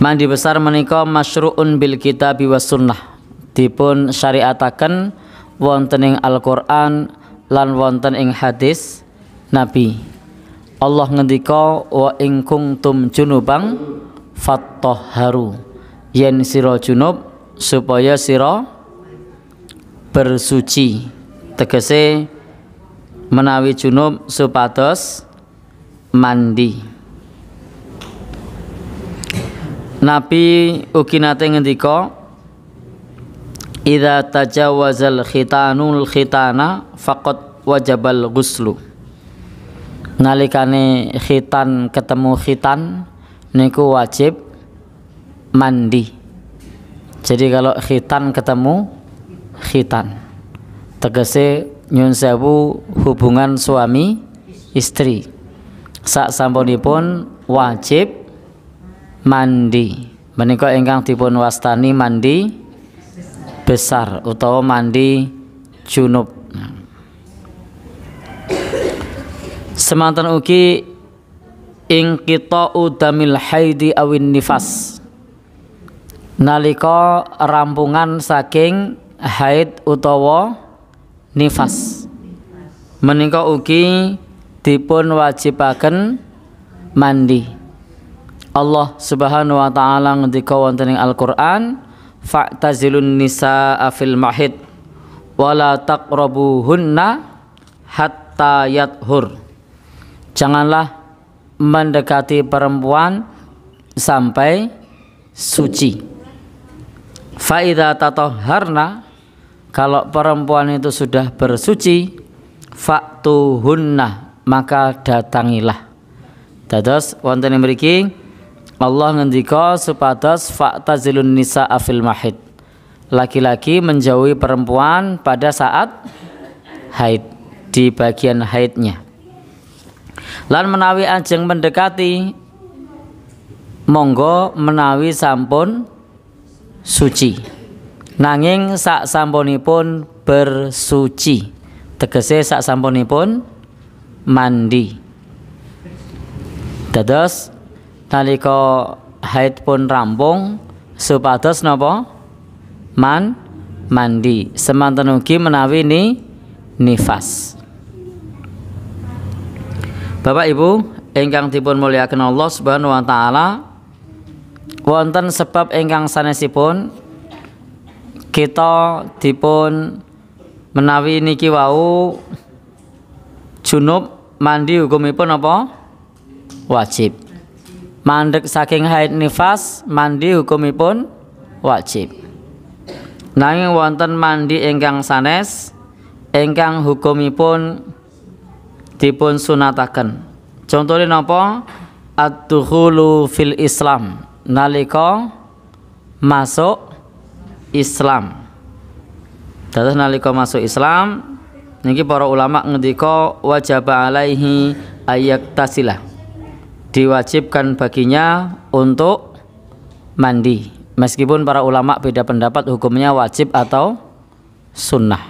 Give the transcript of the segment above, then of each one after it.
Mandi besar menika masyru'un bil kita wa sunnah. Dipun syariataken wonten ing Al-Qur'an lan wonten ing hadis Nabi. Allah ngendika wa ing kuntum junubang fattahharu. Yen sira junub supaya sira bersuci. Tegese menawi junub supados mandi. Nabi ugi nate ngendika Idza tajawazal khitanul khitana faqad wajabal ghuslu. Nalikane khitan ketemu khitan niku wajib mandi. Jadi kalau khitan ketemu khitan. Tegese nyun sewu hubungan suami istri. Sak sampunipun wajib mandi menika ingkang dipun wastani mandi besar utawa mandi junub semantan ugi ing kita udamil haidi awin nifas nalika rampungan saking haid utawa nifas menika ugi dipun wajibaken mandi Allah Subhanahu wa taala ngendika wonten ing Al-Qur'an fa'tazilun nisaa fil mahid wala taqrabuhunna hatta yathur Janganlah mendekati perempuan sampai suci. Faida tatoharna kalau perempuan itu sudah bersuci tuhunna maka datangilah. Dados wonten mriki Allah ngendika supados faktazilun nisa afil mahid. Laki-laki menjauhi perempuan pada saat haid di bagian haidnya. Lan menawi anjing mendekati monggo menawi sampun suci. Nanging sak sampunipun bersuci. Tegese sak sampunipun mandi. Dados nalika haid pun rampung supados napa man mandi semanten ugi menawi ni nifas Bapak Ibu ingkang dipun muliakan Allah Subhanahu wa taala wonten sebab ingkang sanesipun kita dipun menawi niki wau junub mandi hukumipun apa wajib mandek saking haid nifas mandi hukumipun wajib nanging wonten mandi ingkang sanes ingkang hukumipun dipun sunataken contohnya nopo, ad-dukhulu fil islam nalika masuk Islam Dados nalika masuk Islam niki para ulama ngendika wajib alaihi ayak tasilah diwajibkan baginya untuk mandi meskipun para ulama beda pendapat hukumnya wajib atau sunnah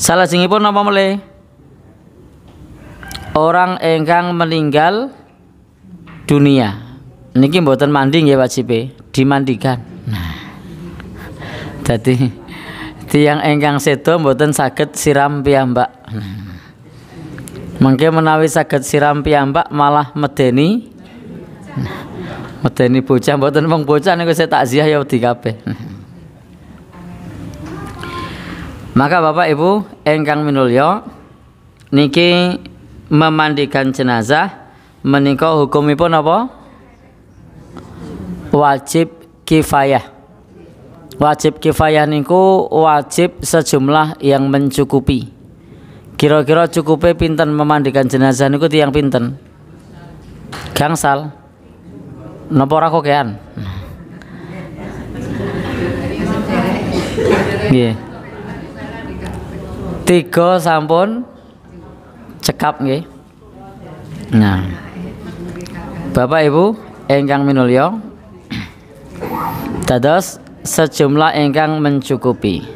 salah pun apa mulai orang engkang meninggal dunia niki mboten mandi nggih wajib dimandikan nah jadi tiang engkang sedo mboten sakit siram piyambak nah. Mungkin menawi saged siram piyambak malah medeni medeni bocah mboten wong bocah niku saya takziah ya di kabeh. Maka Bapak Ibu engkang minulya niki memandikan jenazah menika hukumipun apa? Wajib kifayah. Wajib kifayah niku wajib sejumlah yang mencukupi. Kira-kira cukupnya pinten memandikan jenazah niku tiang pinten? Gangsal. nopo ora kokean? Nggih. Tiga sampun cekap nggih. Nah. Bapak Ibu engkang minulya dados sejumlah engkang mencukupi.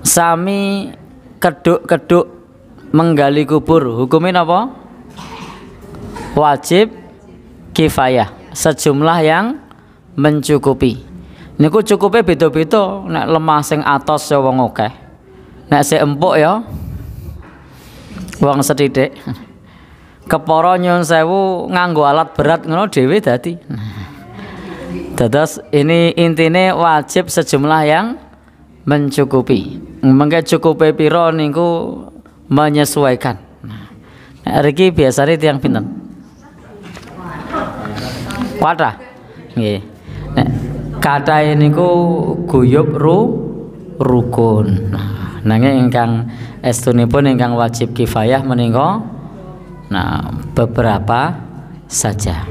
Sami keduk-keduk menggali kubur hukumin apa wajib kifayah sejumlah yang mencukupi niku cukupi beda-beda nek lemah sing atas ya wong akeh nek sing empuk ya wong sedidik keporo nyun sewu nganggo alat berat ngono dewi dadi dados ini intine wajib sejumlah yang mencukupi mengke cukupe piro niku menyesuaikan. Nah, Riki biasanya itu yang pinter. Kuadra. Nggih. kata ini ku guyub ru rukun. Nah, engkang ingkang pun ingkang wajib kifayah meninggal. nah beberapa saja.